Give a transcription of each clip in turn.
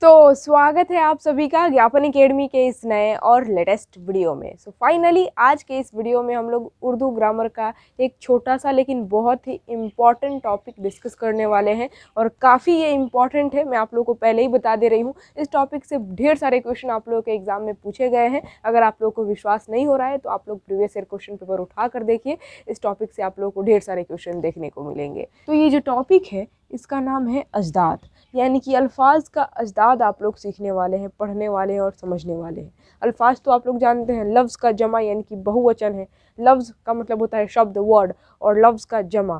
तो स्वागत है आप सभी का ज्ञापन अकेडमी के इस नए और लेटेस्ट वीडियो में सो so, फाइनली आज के इस वीडियो में हम लोग उर्दू ग्रामर का एक छोटा सा लेकिन बहुत ही इम्पॉर्टेंट टॉपिक डिस्कस करने वाले हैं और काफ़ी ये इम्पॉर्टेंट है मैं आप लोगों को पहले ही बता दे रही हूँ इस टॉपिक से ढेर सारे क्वेश्चन आप लोगों के एग्ज़ाम में पूछे गए हैं अगर आप लोग को विश्वास नहीं हो रहा है तो आप लोग प्रीवियस ईयर क्वेश्चन पेपर उठा कर देखिए इस टॉपिक से आप लोग को ढेर सारे क्वेश्चन देखने को मिलेंगे तो ये जो टॉपिक है इसका नाम है अजदाद यानी कि अल्फाज का अजदाद आप लोग सीखने वाले हैं पढ़ने वाले हैं और समझने वाले हैं अल्फाज तो आप लोग जानते हैं लफ्ज़ का जमा यानी कि बहुवचन है लफ्ज़ का मतलब होता है शब्द वर्ड और लफ्ज़ का जमा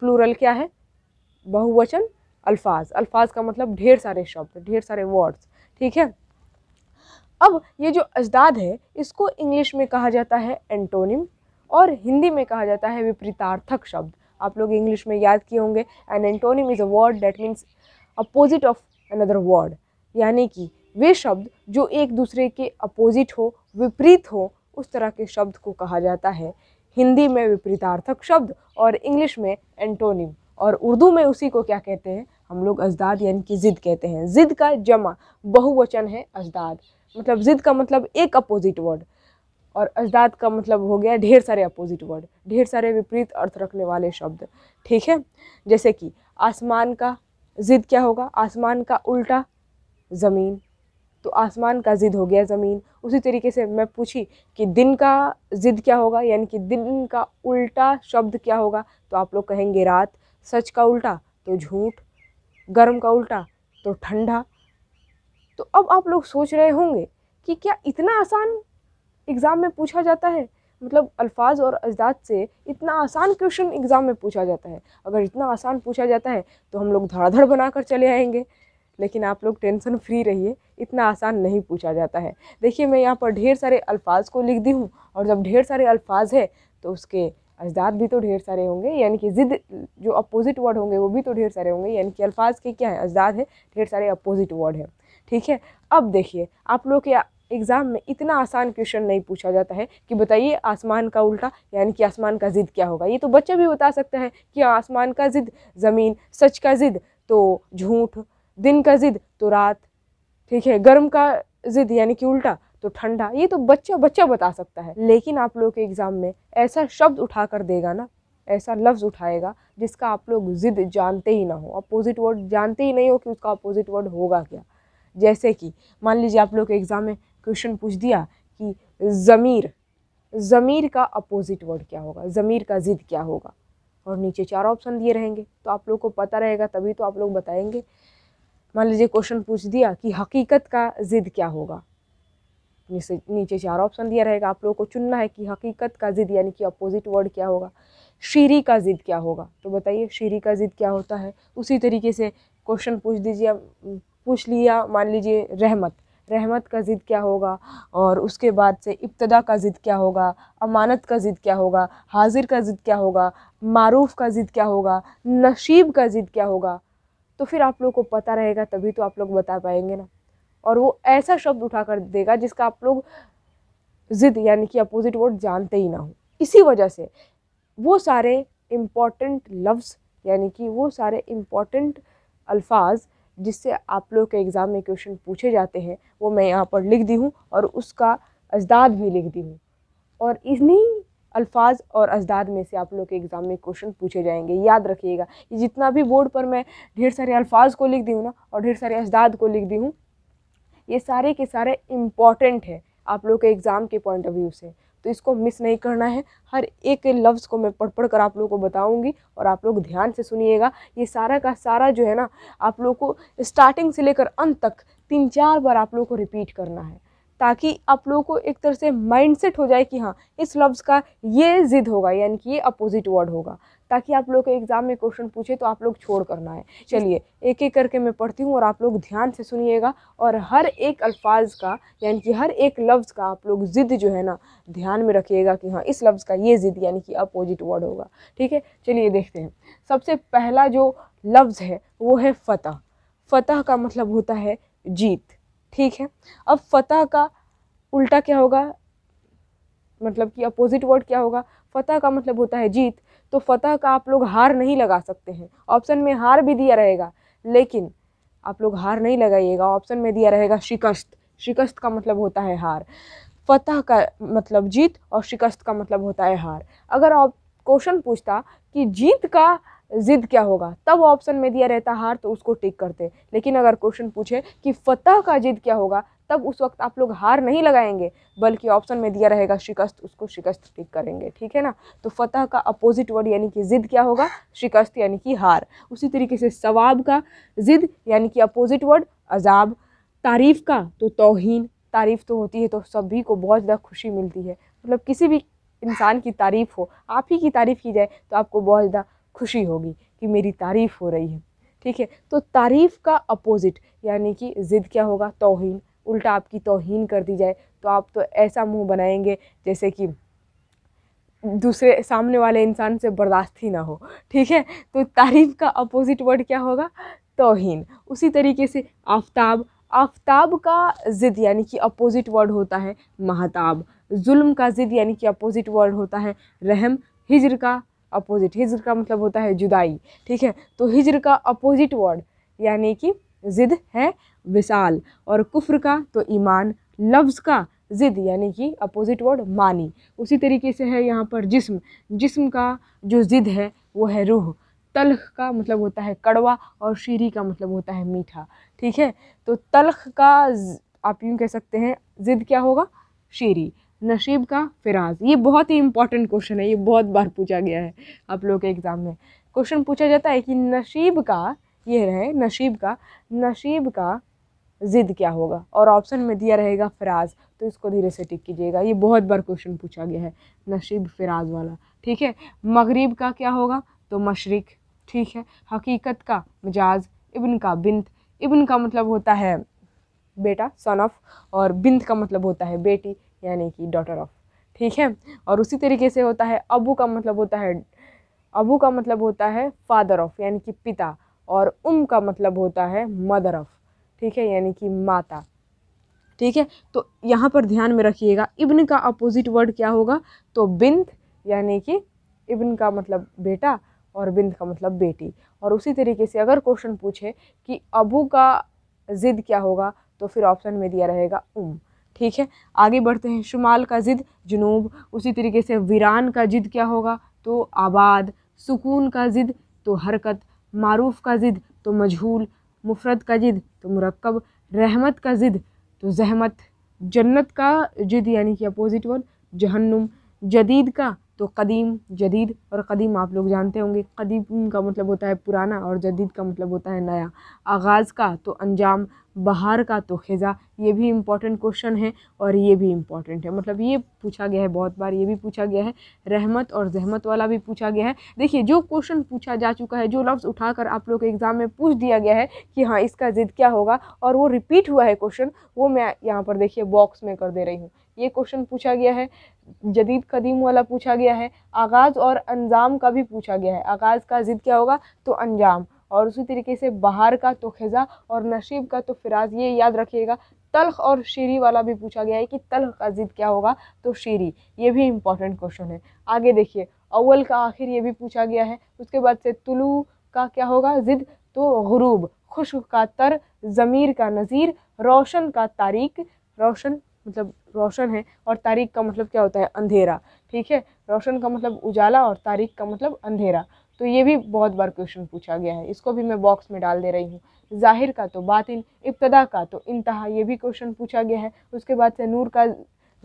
प्लूरल क्या है बहुवचन अल्फाज अल्फाज का मतलब ढेर सारे शब्द ढेर सारे वर्ड्स ठीक है अब ये जो अजदाद है इसको इंग्लिश में कहा जाता है एंटोनिम और हिंदी में कहा जाता है विपरीतार्थक शब्द आप लोग इंग्लिश में याद किए होंगे an antonym is a word that means opposite of another word यानी कि वे शब्द जो एक दूसरे के अपोजिट हो विपरीत हो उस तरह के शब्द को कहा जाता है हिंदी में विपरीतार्थक शब्द और इंग्लिश में एंटोनिम और उर्दू में उसी को क्या कहते हैं हम लोग अजदाद यानी कि ज़िद कहते हैं ज़िद का जमा बहुवचन है अजदाद मतलब ज़िद का मतलब एक अपोजिट वर्ड और अजदाद का मतलब हो गया ढेर सारे अपोजिट वर्ड ढेर सारे विपरीत अर्थ रखने वाले शब्द ठीक है जैसे कि आसमान का ज़िद क्या होगा आसमान का उल्टा ज़मीन तो आसमान का ज़िद हो गया ज़मीन उसी तरीके से मैं पूछी कि दिन का ज़िद क्या होगा यानी कि दिन का उल्टा शब्द क्या होगा तो आप लोग कहेंगे रात सच का उल्टा तो झूठ गर्म का उल्टा तो ठंडा तो अब आप लोग सोच रहे होंगे कि क्या इतना आसान एग्ज़ाम में पूछा जाता है मतलब अल्फाज और अजदाद से इतना आसान क्वेश्चन एग्ज़ाम में पूछा जाता है अगर इतना आसान पूछा जाता है तो हम लोग धड़ाधड़ बनाकर चले आएंगे लेकिन आप लोग टेंशन फ्री रहिए इतना आसान नहीं पूछा जाता है देखिए मैं यहाँ पर ढेर सारे अल्फाज को लिख दी हूँ और जब ढेर सारे अल्फाज है तो उसके अजदाद भी तो ढेर सारे होंगे यानी कि ज़िद जो अपोजिट वर्ड होंगे वो भी तो ढेर सारे होंगे यानी कि अल्फाज के क्या है अजदाद है ढेर सारे अपोजिट वर्ड है ठीक है अब देखिए आप लोग के एग्ज़ाम में इतना आसान क्वेश्चन नहीं पूछा जाता है कि बताइए आसमान का उल्टा यानी कि आसमान का ज़िद क्या होगा ये तो बच्चे भी बता सकते हैं कि आसमान का ज़िद ज़मीन सच का ज़िद तो झूठ दिन का ज़िद तो रात ठीक है गर्म का ज़िद यानी कि उल्टा तो ठंडा ये तो बच्चा बच्चा बता सकता है लेकिन आप लोग के एग्ज़ाम में ऐसा शब्द उठा कर देगा ना ऐसा लफ्ज़ उठाएगा जिसका आप लोग ज़िद जानते ही ना हो अपोजिट वर्ड जानते ही नहीं हो कि उसका अपोजिट वर्ड होगा क्या जैसे कि मान लीजिए आप लोग के एग्ज़ाम में क्वेश्चन पूछ दिया कि ज़मीर ज़मीर का अपोजिट वर्ड क्या होगा ज़मीर का ज़िद क्या होगा और नीचे चार ऑप्शन दिए रहेंगे तो आप लोग को पता रहेगा तभी तो आप लोग बताएंगे मान लीजिए क्वेश्चन पूछ दिया कि हकीकत का ज़िद क्या होगा नीचे नीचे चार ऑप्शन दिया रहेगा आप लोगों को चुनना है कि हकीकत का ज़िद यानी कि अपोजिट वर्ड क्या होगा शीरी का ज़िद क्या होगा तो बताइए शीरी का ज़िद क्या होता है उसी तरीके से क्वेश्चन पूछ दीजिए पूछ लिया मान लीजिए रहमत रहमत का ज़िद क्या होगा और उसके बाद से इब्तदा का ज़िद क्या होगा अमानत का ज़िद क्या होगा हाजिर का ज़िद क्या होगा मारूफ़ का ज़िद क्या होगा नशीब का ज़िद क्या होगा तो फिर आप लोग को पता रहेगा तभी तो आप लोग बता पाएंगे ना और वो ऐसा शब्द उठा कर देगा जिसका आप लोग ज़िद यानी कि अपोज़िट वर्ड जानते ही ना हो इसी वजह से वो सारे इम्पॉर्टेंट लफ्ज़ यानी कि वो सारे इम्पॉर्टेंट अल्फाज जिससे आप लोग के एग्ज़ाम में क्वेश्चन पूछे जाते हैं वो मैं यहाँ पर लिख दी हूँ और उसका अजदाद भी लिख दी हूँ और इन्हीं अल्फाज और अजदाद में से आप लोग के एग्ज़ाम में क्वेश्चन पूछे जाएंगे याद रखिएगा ये जितना भी बोर्ड पर मैं ढेर सारे अल्फाज को लिख दी हूँ ना और ढेर सारे अजदाद को लिख दी हूँ ये सारे के सारे इम्पॉर्टेंट है आप लोग के एग्ज़ाम के पॉइंट ऑफ व्यू से तो इसको मिस नहीं करना है हर एक लफ्ज़ को मैं पढ़ पढ़ कर आप लोगों को बताऊंगी और आप लोग ध्यान से सुनिएगा ये सारा का सारा जो है ना आप लोग को स्टार्टिंग से लेकर अंत तक तीन चार बार आप लोगों को रिपीट करना है ताकि आप लोगों को एक तरह से माइंडसेट हो जाए कि हाँ इस लफ्ज़ का ये ज़िद होगा यानी कि ये अपोजिट वर्ड होगा ताकि आप लोग के एग्ज़ाम में क्वेश्चन पूछे तो आप लोग छोड़ करना है चलिए एक एक करके मैं पढ़ती हूँ और आप लोग ध्यान से सुनिएगा और हर एक अल्फाज का यानी कि हर एक लफ्ज़ का आप लोग ज़िद जो है ना ध्यान में रखिएगा कि हाँ इस लफ्ज़ का ये ज़िद यानी कि अपोजिट वर्ड होगा ठीक है चलिए देखते हैं सबसे पहला जो लफ्ज़ है वो है फ़तह फ़तह का मतलब होता है जीत ठीक है अब फ़तह का उल्टा क्या होगा मतलब कि अपोजिट वर्ड क्या होगा फतह का मतलब होता है जीत तो फतह का आप लोग हार नहीं लगा सकते हैं ऑप्शन में हार भी दिया रहेगा लेकिन आप लोग हार नहीं लगाइएगा ऑप्शन में दिया रहेगा शिकस्त शिकस्त का मतलब होता है हार फतह का मतलब जीत और शिकस्त का मतलब होता है हार अगर आप क्वेश्चन पूछता कि जीत का ज़िद क्या होगा तब ऑप्शन में दिया रहता हार तो उसको टिक करते लेकिन अगर क्वेश्चन पूछे कि फ़तह का ज़िद क्या होगा तब उस वक्त आप लोग हार नहीं लगाएंगे बल्कि ऑप्शन में दिया रहेगा शिकस्त उसको शिकस्त टिक करेंगे ठीक है ना तो फतह का अपोजिट वर्ड यानी कि ज़िद क्या होगा शिकस्त यानी कि हार उसी तरीके से सवाब का ज़िद यानी कि अपोजिट वर्ड अजाब तारीफ़ का तो तोहन तारीफ़ तो होती है तो सभी को बहुत ज़्यादा खुशी मिलती है मतलब किसी भी इंसान की तारीफ़ हो आप ही की तारीफ़ की जाए तो आपको बहुत ज़्यादा खुशी होगी कि मेरी तारीफ़ हो रही है ठीक है तो तारीफ़ का अपोज़िट यानी कि ज़िद क्या होगा तोहन उल्टा आपकी तोहन कर दी जाए तो आप तो ऐसा मुंह बनाएंगे जैसे कि दूसरे सामने वाले इंसान से बर्दाश्त ही ना हो ठीक है तो तारीफ़ का अपोज़िट वर्ड क्या होगा तोहन उसी तरीके से आफ्ताब आफ्ताब का ज़िद यानी कि अपोज़िट वर्ड होता है महताब जुल्म का ज़िद यानी कि अपोज़िट वर्ड होता है रहम हिजर का अपोजिट हिज्र का मतलब होता है जुदाई ठीक है तो हिज्र का अपोजिट वर्ड यानी कि ज़िद है विशाल और कुफ्र का तो ईमान लफ्ज़ का ज़िद यानी कि अपोजिट वर्ड मानी उसी तरीके से है यहाँ पर जिस्म जिस्म का जो ज़िद है वो है रूह तलख का मतलब होता है कड़वा और शीरी का मतलब होता है मीठा ठीक है तो तलख का आप यूँ कह सकते हैं ज़िद क्या होगा शीरी नशीब का फिराज ये बहुत ही इंपॉर्टेंट क्वेश्चन है ये बहुत बार पूछा गया है आप लोगों के एग्ज़ाम में क्वेश्चन पूछा जाता है कि नशीब का ये रहे नशीब का नशीब का ज़िद क्या होगा और ऑप्शन में दिया रहेगा फिराज तो इसको धीरे से टिक कीजिएगा ये बहुत बार क्वेश्चन पूछा गया है नशीब फिराज वाला ठीक है मगरिब का क्या होगा तो मशरक़ ठीक है हकीकत का मिजाज इबन का बिंत इबन का मतलब होता है बेटा सन ऑफ और बिंद का मतलब होता है बेटी यानी कि डॉटर ऑफ ठीक है और उसी तरीके से होता है अबू का मतलब होता है अबू का मतलब होता है फादर ऑफ यानी कि पिता और उम का मतलब होता है मदर ऑफ ठीक है यानी कि माता ठीक है तो यहाँ पर ध्यान में रखिएगा इब्न का अपोजिट वर्ड क्या होगा तो बिंद यानी कि इब्न का मतलब बेटा और बिंद का मतलब बेटी और उसी तरीके से अगर क्वेश्चन पूछे कि अबू का ज़िद क्या होगा तो फिर ऑप्शन में दिया रहेगा उम ठीक है आगे बढ़ते हैं शुमाल का ज़िद जुनूब उसी तरीके से वीरान का ज़िद क्या होगा तो आबाद सुकून का ज़िद तो हरकत मारूफ का ज़िद तो मजहूल मुफरत का ज़िद तो मरकब रहमत का ज़िद तो जहमत जन्नत का जिद यानी कि अपोज़िट वन जहन्नुम जदीद का तो कदीम जदीद और कदीम आप लोग जानते होंगे कदीम का मतलब होता है पुराना और जदीद का मतलब होता है नया आगाज़ का तो अंजाम बाहर का तो खिज़ा ये भी इम्पॉर्टेंट क्वेश्चन है और ये भी इम्पॉर्टेंट है मतलब ये पूछा गया है बहुत बार ये भी पूछा गया है रहमत और जहमत वाला भी पूछा गया है देखिए जो क्वेश्चन पूछा जा चुका है जो लफ्ज़ उठाकर आप लोग के एग्ज़ाम में पूछ दिया गया है कि हाँ इसका ज़िद क्या होगा और वो रिपीट हुआ है क्वेश्चन वो मैं यहाँ पर देखिए बॉक्स में कर दे रही हूँ ये क्वेश्चन पूछा गया है जदीद कदीम वाला पूछा गया है आगाज़ और अंजाम का भी पूछा गया है आगाज़ का ज़िद क्या होगा तो अंजाम और उसी तरीके से बाहर का तो खज़ा और नशीब का तो फिराज ये याद रखिएगा तलख और शीरी वाला भी पूछा गया है कि तलख का ज़िद क्या होगा तो शीरी ये भी इम्पॉर्टेंट क्वेश्चन है आगे देखिए अव्वल का आखिर ये भी पूछा गया है उसके बाद से तुलू का क्या होगा ज़िद तो गरूब खुश का तर ज़मीर का नज़ीर रोशन का तारीख रोशन मतलब रोशन है और तारीख का मतलब क्या होता है अंधेरा ठीक है रोशन का मतलब उजाला और तारीख का मतलब अंधेरा तो ये भी बहुत बार क्वेश्चन पूछा गया है इसको भी मैं बॉक्स में डाल दे रही हूँ ज़ाहिर का तो बातिन इब्तदा का तो इंतहा ये भी क्वेश्चन पूछा गया है उसके बाद से नूर का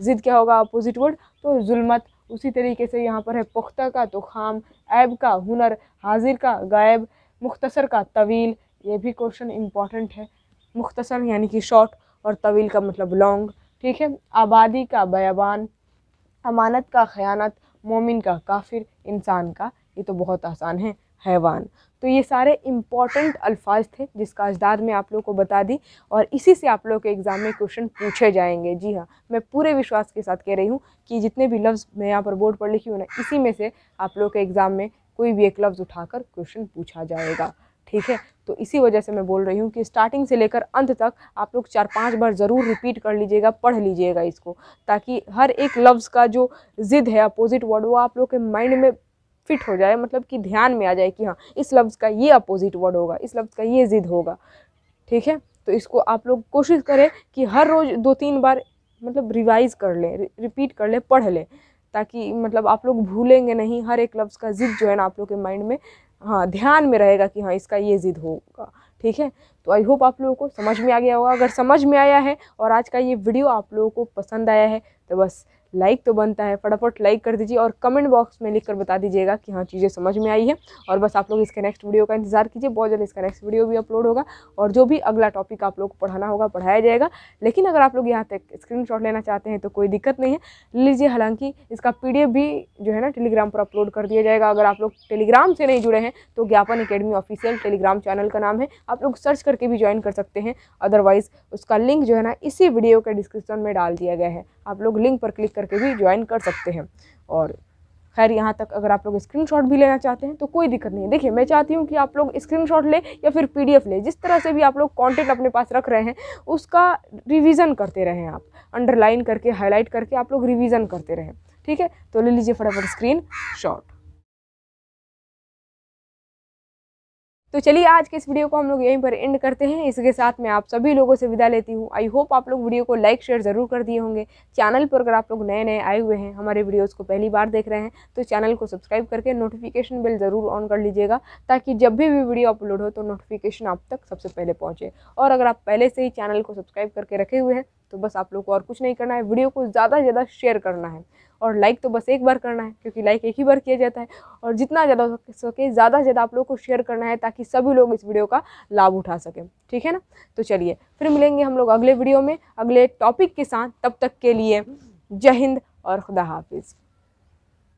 ज़िद क्या होगा अपोजिट वर्ड तो जुल्मत उसी तरीके से यहाँ पर है पुख्ता का तो खाम ऐब का हुनर हाजिर का गायब मुख्तसर का तवील ये भी क्वेश्चन इम्पॉर्टेंट है मुख्तसर यानी कि शॉर्ट और तवील का मतलब लॉन्ग ठीक है आबादी का बयाबान अमानत का ख़यानत मोमिन का काफिर इंसान का ये तो बहुत आसान है हैवान तो ये सारे इम्पॉर्टेंट अल्फाज थे जिसका अजदाद मैं आप लोगों को बता दी और इसी से आप लोगों के एग्ज़ाम में क्वेश्चन पूछे जाएंगे जी हाँ मैं पूरे विश्वास के साथ कह रही हूँ कि जितने भी लफ्ज़ मैं यहाँ पर बोर्ड पर लिखी हूँ ना इसी में से आप लोगों के एग्ज़ाम में कोई भी एक लफ्ज़ उठाकर क्वेश्चन पूछा जाएगा ठीक है तो इसी वजह से मैं बोल रही हूँ कि स्टार्टिंग से लेकर अंत तक आप लोग चार पांच बार ज़रूर रिपीट कर लीजिएगा पढ़ लीजिएगा इसको ताकि हर एक लफ्ज़ का जो ज़िद है अपोजिट वर्ड वो आप लोग के माइंड में फिट हो जाए मतलब कि ध्यान में आ जाए कि हाँ इस लफ्ज़ का ये अपोजिट वर्ड होगा इस लफ्ज़ का ये ज़िद होगा ठीक है तो इसको आप लोग कोशिश करें कि हर रोज़ दो तीन बार मतलब रिवाइज़ कर लें रिपीट कर लें पढ़ लें ताकि मतलब आप लोग भूलेंगे नहीं हर एक लफ्ज़ का ज़िद जो है ना आप लोग के माइंड में हाँ ध्यान में रहेगा कि हाँ इसका ये ज़िद होगा ठीक है तो आई होप आप लोगों को समझ में आ गया होगा अगर समझ में आया है और आज का ये वीडियो आप लोगों को पसंद आया है तो बस लाइक तो बनता है फटाफट लाइक कर दीजिए और कमेंट बॉक्स में लिख कर बता दीजिएगा कि हाँ चीज़ें समझ में आई है और बस आप लोग इसके नेक्स्ट वीडियो का इंतजार कीजिए बहुत जल्द इसका नेक्स्ट वीडियो भी अपलोड होगा और जो भी अगला टॉपिक आप लोग को पढ़ाना होगा पढ़ाया जाएगा लेकिन अगर आप लोग यहाँ तक स्क्रीन लेना चाहते हैं तो कोई दिक्कत नहीं है ले लीजिए हालांकि इसका पी भी जो है ना टेलीग्राम पर अपलोड कर दिया जाएगा अगर आप लोग टेलीग्राम से नहीं जुड़े हैं तो ज्ञापन अकेडमी ऑफिशियल टेलीग्राम चैनल का नाम है आप लोग सर्च करके भी ज्वाइन कर सकते हैं अदरवाइज़ उसका लिंक जो है ना इसी वीडियो के डिस्क्रिप्शन में डाल दिया गया है आप लोग लिंक पर क्लिक करके भी ज्वाइन कर सकते हैं और खैर यहाँ तक अगर आप लोग स्क्रीनशॉट भी लेना चाहते हैं तो कोई दिक्कत नहीं है देखिए मैं चाहती हूँ कि आप लोग स्क्रीनशॉट लें या फिर पीडीएफ लें जिस तरह से भी आप लोग कंटेंट अपने पास रख रहे हैं उसका रिवीजन करते रहें आप अंडरलाइन करके हाईलाइट करके आप लोग रिवीजन करते रहें ठीक है तो ले लीजिए फटाफट स्क्रीन शॉट तो चलिए आज के इस वीडियो को हम लोग यहीं पर एंड करते हैं इसके साथ मैं आप सभी लोगों से विदा लेती हूँ आई होप आप लोग वीडियो को लाइक शेयर ज़रूर कर दिए होंगे चैनल पर अगर आप लोग नए नए आए हुए हैं हमारे वीडियोज़ को पहली बार देख रहे हैं तो चैनल को सब्सक्राइब करके नोटिफिकेशन बिल ज़रूर ऑन कर लीजिएगा ताकि जब भी भी वीडियो अपलोड हो तो नोटिफिकेशन आप तक सबसे पहले पहुँचे और अगर आप पहले से ही चैनल को सब्सक्राइब करके रखे हुए हैं तो बस आप लोग को और कुछ नहीं करना है वीडियो को ज़्यादा से ज़्यादा शेयर करना है और लाइक तो बस एक बार करना है क्योंकि लाइक एक ही बार किया जाता है और जितना ज़्यादा हो सके ज़्यादा से ज़्यादा आप लोग को शेयर करना है ताकि सभी लोग इस वीडियो का लाभ उठा सकें ठीक है ना तो चलिए फिर मिलेंगे हम लोग अगले वीडियो में अगले टॉपिक के साथ तब तक के लिए जय हिंद और खुदा हाफिज़